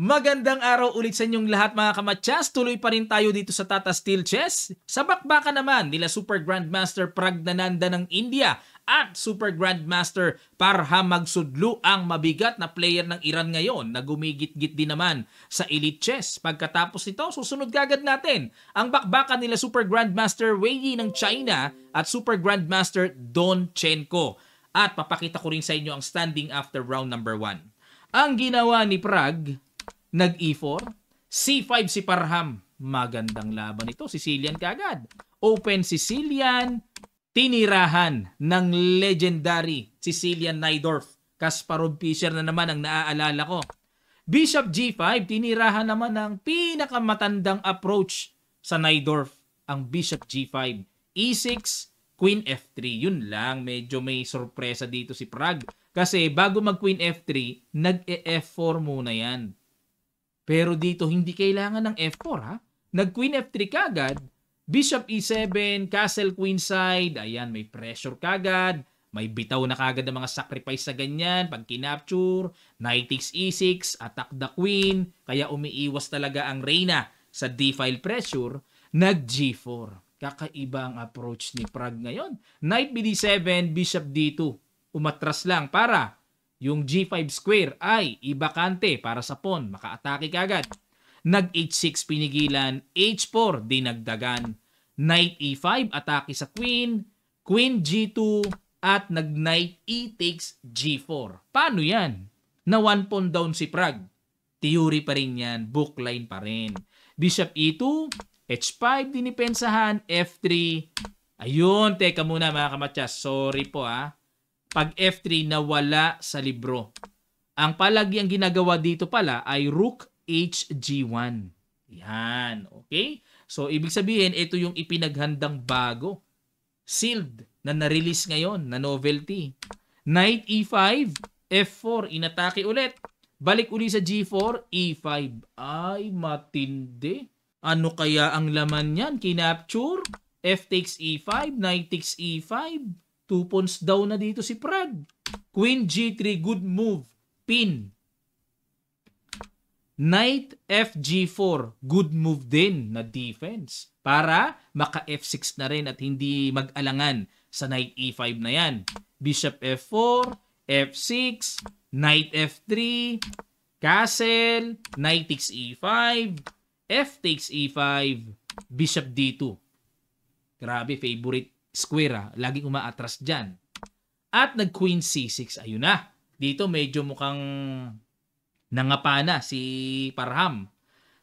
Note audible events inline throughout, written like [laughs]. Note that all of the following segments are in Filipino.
Magandang araw ulit sa inyong lahat mga kamatsas. Tuloy pa rin tayo dito sa Tata Steel Chess. Sa bakbakan naman nila Super Grandmaster Pragnananda ng India at Super Grandmaster Parha Magsudlu ang mabigat na player ng Iran ngayon na gumigit-git din naman sa elite chess. Pagkatapos nito, susunod kagad natin ang bakbakan nila Super Grandmaster Wei Yi ng China at Super Grandmaster Don Chenko. At papakita ko rin sa inyo ang standing after round number 1. Ang ginawa ni Prague nag-e4. C5 si Parham. Magandang laban ito. Sicilian kagad. Open Sicilian. Tinirahan ng legendary Sicilian Nydorf. Kasparov Fischer na naman ang naaalala ko. Bishop G5, tinirahan naman ng pinakamatandang approach sa Nydorf, ang Bishop G5. E6, Queen F3. Yun lang, medyo may sorpresa dito si Prague. Kasi bago mag Queen F3, nag-e 4 muna yan. Pero dito hindi kailangan ng F4 ha. Nag queen F3 kagad, bishop E7, castle queenside, ayan may pressure kagad, may bitaw na kagad ng mga sacrifice sa ganyan, pag kinapture, knight takes E6, attack the queen, kaya umiiwas talaga ang reyna sa d-file pressure, nag G4. Kakaiba ang approach ni Prague ngayon. Knight bd 7 bishop D2. Umatras lang para yung G5 square ay ibakante para sa pawn, makaatake kagad. Nag H6 pinigilan, H4 dinagdagan, Knight E5 atake sa Queen, Queen G2 at nag Knight E takes G4. Paano yan? Na one pawn down si Prague. Theory pa rin yan, book line pa rin. Bishop E2, H5 dinipensahan, F3. Ayun, teka muna mga kamatsas, sorry po ah pag f3 nawala sa libro. Ang palagyang ginagawa dito pala ay rook hg1. Yan, okay? So, ibig sabihin, ito yung ipinaghandang bago. Sealed na na-release ngayon na novelty. Knight e5, f4, inatake ulit. Balik uli sa g4, e5. Ay, matindi. Ano kaya ang laman niyan? Kinapture? f takes e5, knight takes e5. 2 pawns down na dito si Prad. Queen G3, good move. Pin. Knight FG4, good move din na defense para maka F6 na rin at hindi mag-alangan sa Knight E5 na yan. Bishop F4, F6, Knight F3, Castle, Knight takes E5, F takes E5, Bishop D2. Grabe, favorite square. Ah. Laging umaatras dyan. At nag-queen c6. Ayun na. Dito medyo mukhang nangapa na si Parham.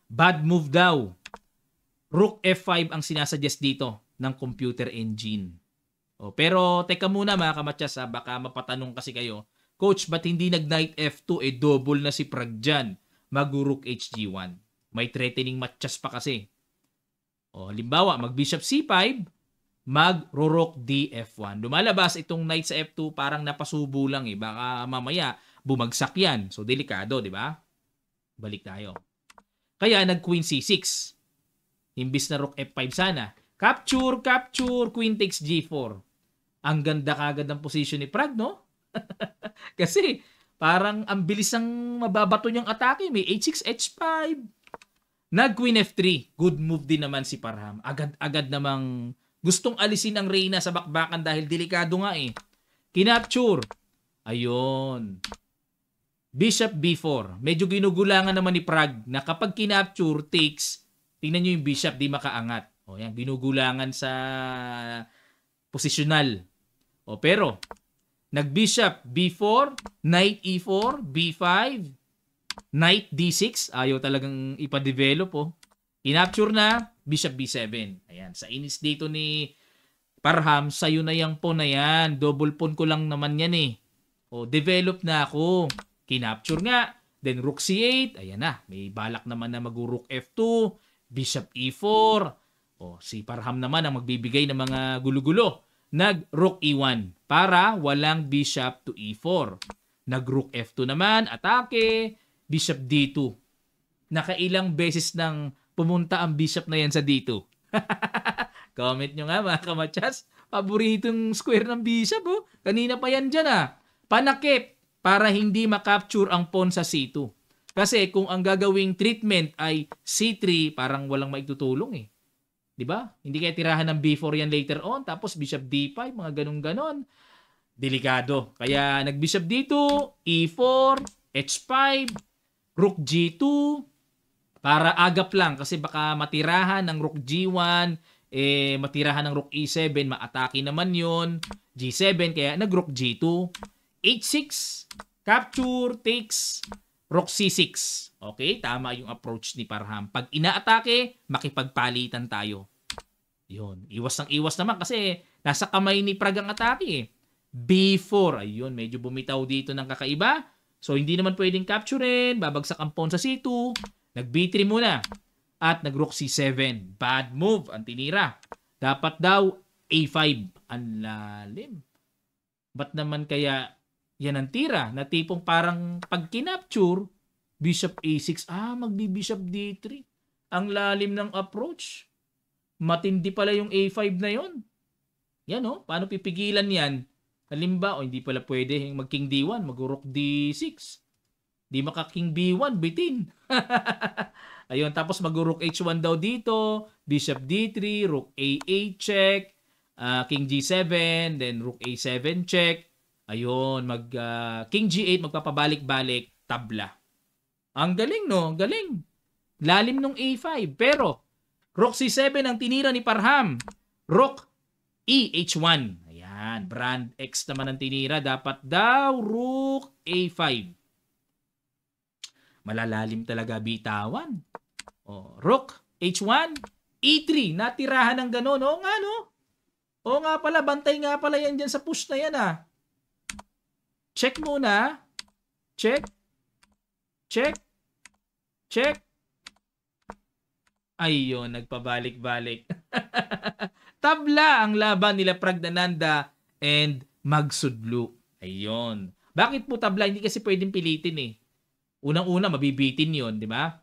Bad move daw. Rook F5 ang sinasuggest dito ng computer engine. O, oh, pero teka muna mga kamatyas ha, baka mapatanong kasi kayo, Coach, ba't hindi nag-knight F2 eh double na si Prag dyan? Mag-rook HG1. May threatening matchas pa kasi. O, oh, halimbawa, mag-bishop C5, mag rook df 1 Lumalabas itong knight sa F2 parang napasubo lang eh. Baka mamaya bumagsak yan. So delikado, di ba? Balik tayo. Kaya nag queen c6. Imbis na rook f5 sana. Capture, capture, queen takes g4. Ang ganda kagad ng position ni Prag, no? [laughs] Kasi parang ang bilis ng mababato niyang atake. May h6, h5. Nag queen f3. Good move din naman si Parham. Agad-agad namang Gustong alisin ang Reyna sa bakbakan dahil delikado nga eh. Kinapture. Ayun. Bishop B4. Medyo ginugulangan naman ni Prag na kapag kinapture takes, tingnan nyo yung bishop di makaangat. O yan, ginugulangan sa positional. O pero, nagbishop B4, knight E4, B5, knight D6. Ayaw talagang ipadevelop o. Oh. Kinapture na, Bishop B7. Ayan, sa inis dito ni Parham, sa'yo na yung pawn na yan. Double pawn ko lang naman yan eh. O, oh, develop na ako. Kinapture nga. Then rook C8. Ayan na, may balak naman na mag-rook F2. Bishop E4. O, si Parham naman ang magbibigay ng mga gulo-gulo. Nag-rook E1 para walang bishop to E4. Nag-rook F2 naman, atake, bishop D2. Nakailang beses ng pumunta ang bishop na yan sa D2? [laughs] Comment nyo nga mga kamachas. Paboritong square ng bishop oh. Kanina pa yan dyan ah. Panakip para hindi makapture ang pawn sa C2. Kasi kung ang gagawing treatment ay C3, parang walang maitutulong eh. 'Di ba? Hindi kaya tirahan ng B4 yan later on, tapos bishop D5, mga ganun-ganon. Delikado. Kaya nag-bishop D2, E4, H5, rook G2, para agap lang kasi baka matirahan ng rook G1, eh, matirahan ng rook E7, maatake naman yon G7, kaya nag rook G2. H6, capture, takes, rook C6. Okay, tama yung approach ni Parham. Pag inaatake, makipagpalitan tayo. yon iwas ng iwas naman kasi nasa kamay ni Prague ang atake eh. B4, ayun, medyo bumitaw dito ng kakaiba. So, hindi naman pwedeng capture capturein, babagsak ang pawn sa C2. Nag B3 muna at nag Rook C7. Bad move ang tinira. Dapat daw A5. Ang lalim. Ba't naman kaya yan ang tira? Na tipong parang pag kinapture, Bishop A6, ah, magbi-Bishop D3. Ang lalim ng approach. Matindi pala yung A5 na yon. Yan o, oh, paano pipigilan yan? Halimbawa, oh, hindi pala pwede mag-King D1, mag-Rook D6. Di makaking B1, bitin. [laughs] Ayun, tapos mag-rook H1 daw dito, bishop D3, rook A8 check, uh, king G7, then rook A7 check. Ayun, mag uh, king G8 magpapabalik-balik tabla. Ang galing no, galing. Lalim nung A5 pero rook C7 ang tinira ni Parham. Rook E H1. Ayan, brand X naman ang tinira. Dapat daw rook A5. Malalalim talaga bitawan. O, oh, rook, h1, e3. Natirahan ng ganun. Oo nga, no? Oo nga pala, bantay nga pala yan dyan sa push na yan, ah. Check muna. Check. Check. Check. Ayun, nagpabalik-balik. [laughs] Tabla ang laban nila Pragnananda and Magsudlu. Ayun. Bakit po tabla? Hindi kasi pwedeng pilitin eh unang-una mabibitin yon di ba?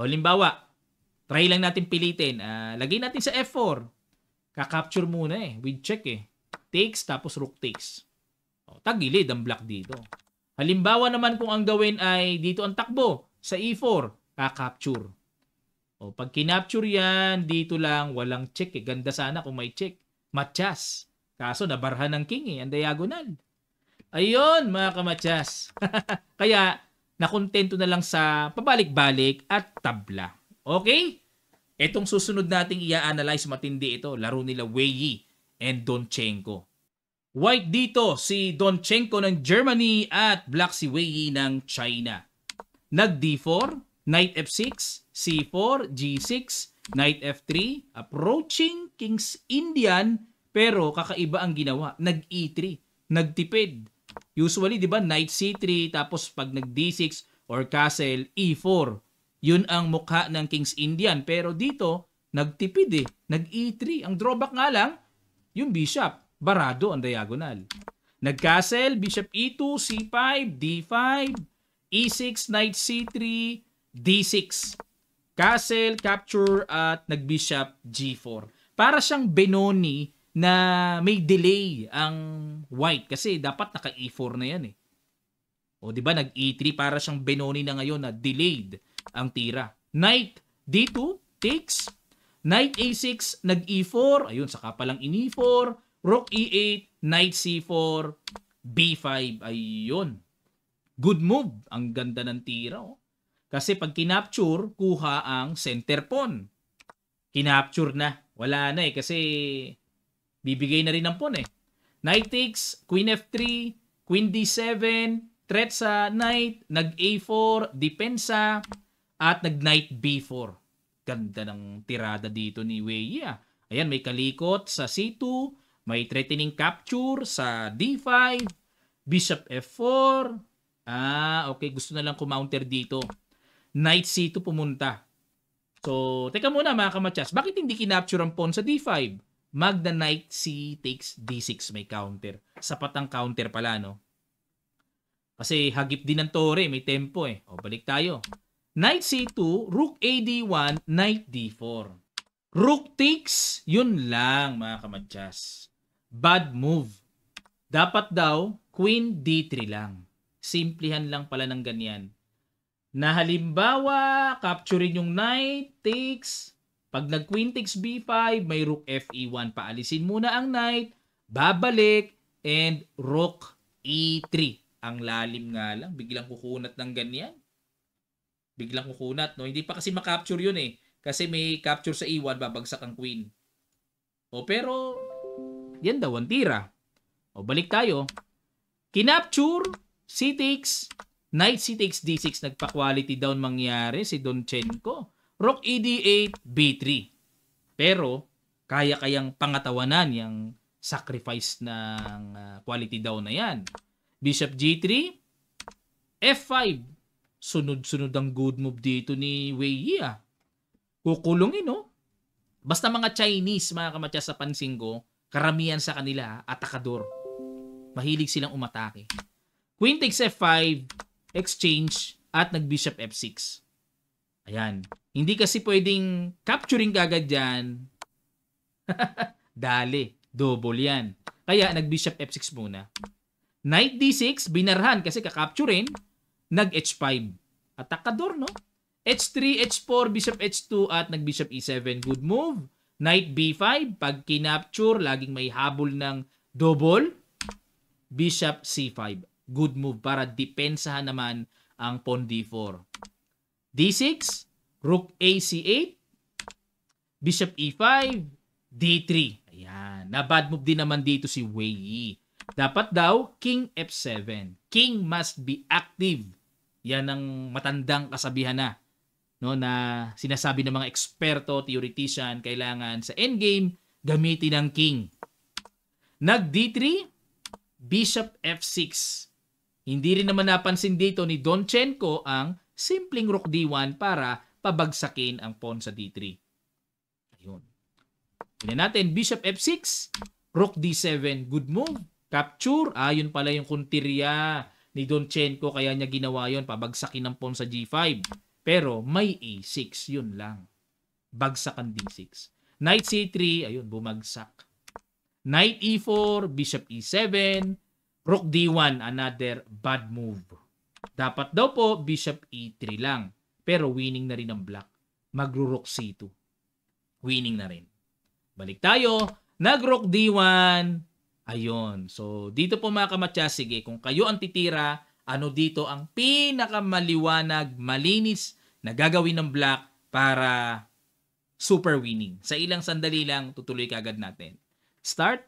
O limbawa, try lang natin pilitin. Uh, lagay natin sa F4. Ka-capture muna eh. With check eh. Takes tapos rook takes. O, tagilid ang black dito. Halimbawa naman kung ang gawin ay dito ang takbo sa E4, ka-capture. O pag kinapture yan, dito lang walang check eh. Ganda sana kung may check. Matchas. Kaso nabarhan ng king eh, ang diagonal. Ayun mga kamatyas. [laughs] Kaya na kontento na lang sa pabalik-balik at tabla. Okay? Itong susunod nating i-analyze matindi ito, laro nila Wei and Donchenko. White dito si Donchenko ng Germany at black si Wei ng China. Nag D4, knight F6, C4, G6, knight F3, approaching King's Indian pero kakaiba ang ginawa, nag E3, nagtipid. Usually, di ba, knight c3, tapos pag nag d6 or castle, e4. Yun ang mukha ng King's Indian. Pero dito, nagtipid eh. Nag e3. Ang drawback nga lang, yung bishop, barado ang diagonal. Nag castle, bishop e2, c5, d5, e6, knight c3, d6. Castle, capture, at nag-bishop g4. Para siyang Benoni na may delay ang white kasi dapat naka E4 na yan eh. O di ba nag E3 para siyang Benoni na ngayon na delayed ang tira. Knight D2 takes. Knight A6 nag E4. Ayun saka pa lang in E4. Rook E8, Knight C4, B5. Ayun. Good move. Ang ganda ng tira. Oh. Kasi pag kinapture, kuha ang center pawn. Kinapture na. Wala na eh kasi Bibigay na rin ng pawn eh. Knight takes, queen f3, queen d7, threat sa knight, nag a4, depensa, at nag knight b4. Ganda ng tirada dito ni Wei Yeah. Ayan, may kalikot sa c2, may threatening capture sa d5, bishop f4. Ah, okay, gusto na lang kumounter dito. Knight c2 pumunta. So, teka muna mga kamatyas, bakit hindi kinapture ang pawn sa d5? Magda Knight C takes D6 may counter. Sapat ang counter pala no. Kasi hagip din ng tore, may tempo eh. O balik tayo. Knight C2, Rook AD1, Knight D4. Rook takes, yun lang mga kamadyas. Bad move. Dapat daw, Queen D3 lang. Simplihan lang pala ng ganyan. Na halimbawa, capturein yung Knight takes, pag nag quintex b5, may rook fe1, paalisin muna ang knight, babalik, and rook e3. Ang lalim nga lang, biglang kukunat ng ganyan. Biglang kukunat, no? Hindi pa kasi makapture yun eh. Kasi may capture sa e1, babagsak ang queen. O pero, yan daw ang tira. O balik tayo. Kinapture, c takes, knight c takes d6, nagpa-quality down mangyari si Donchenko. Rook ED8, B3. Pero, kaya-kayang pangatawanan yung sacrifice ng uh, quality daw na yan. Bishop G3, F5. Sunod-sunod ang good move dito ni Wei Yi ah. Kukulungin no? Oh. Basta mga Chinese mga kamatya sa pansin ko, karamihan sa kanila ah, atakador. Mahilig silang umatake. Queen takes F5, exchange, at nag-bishop F6. Ayan. Hindi kasi pwedeng capturing kagad yan. [laughs] Dali. Double yan. Kaya nag-bishop f6 muna. Knight d6, binarhan kasi kakapturein. Nag-h5. Atakador, no? h3, h4, bishop h2 at nag-bishop e7. Good move. Knight b5, pag kinapture, laging may habol ng double. Bishop c5. Good move para depensahan naman ang pawn d4. D6, Rook A C8, Bishop E5, D3. Ayan, na bad move din naman dito si Wei Yi. Dapat daw, King F7. King must be active. Yan ang matandang kasabihan na no na sinasabi ng mga eksperto, theoretician, kailangan sa endgame gamitin ang king. Nag D3, Bishop F6. Hindi rin naman napansin dito ni Donchenko ang simpleng rook d1 para pabagsakin ang pawn sa d3. Ayun. Tignan natin, bishop f6, rook d7, good move. Capture, ah, pala yung kuntirya ni Donchenko, kaya niya ginawa yon pabagsakin ang pawn sa g5. Pero may a6, yun lang. Bagsakan d6. Knight c3, ayun, bumagsak. Knight e4, bishop e7, rook d1, another bad move. Dapat daw po, bishop e3 lang. Pero winning na rin ang black. Magro-rook c2. Winning na rin. Balik tayo. Nag-rook d1. Ayun. So, dito po mga kamatya, sige, kung kayo ang titira, ano dito ang pinakamaliwanag, malinis na gagawin ng black para super winning. Sa ilang sandali lang, tutuloy ka agad natin. Start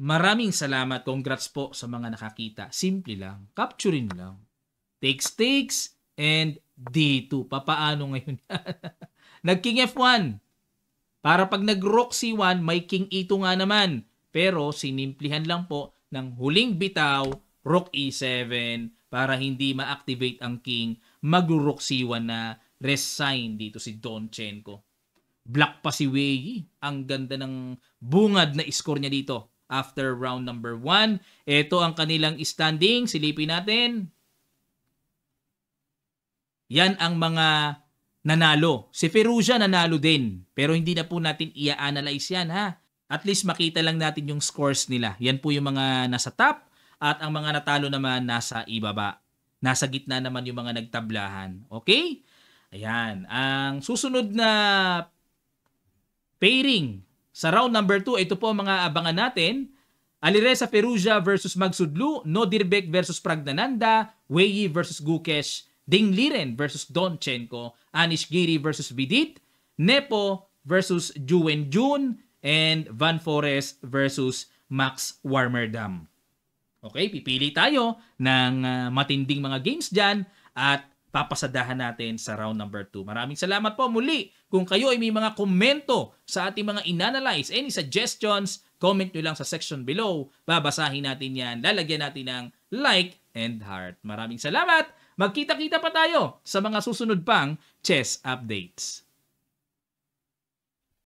Maraming salamat. Congrats po sa mga nakakita. Simple lang. Capturein lang. Takes, takes, and D2. Papaano ngayon? [laughs] Nag-King F1. Para pag nag-Rook C1, may King E2 nga naman. Pero sinimplihan lang po ng huling bitaw, Rook E7, para hindi ma-activate ang King. Mag-Rook C1 na resign dito si Don Chenko. Black pa si Wei. Ang ganda ng bungad na score niya dito after round number 1. Ito ang kanilang standing. Silipin natin. Yan ang mga nanalo. Si Perugia nanalo din. Pero hindi na po natin i-analyze yan ha. At least makita lang natin yung scores nila. Yan po yung mga nasa top at ang mga natalo naman nasa ibaba. Nasa gitna naman yung mga nagtablahan. Okay? Ayan. Ang susunod na pairing sa round number 2, ito po mga abangan natin. Alireza Perugia versus Magsudlu, Nodirbek versus Pragnananda, Weiyi versus Gukesh, Ding Liren versus Donchenko, Anish Giri versus Bidit, Nepo versus Juwen Jun, and Van Forest versus Max Warmerdam. Okay, pipili tayo ng ah, matinding mga games dyan at papasadahan natin sa round number 2. Maraming salamat po muli. Kung kayo ay may mga komento sa ating mga inanalyze, any suggestions, comment nyo lang sa section below. Babasahin natin yan. Lalagyan natin ng like and heart. Maraming salamat. Magkita-kita pa tayo sa mga susunod pang chess updates.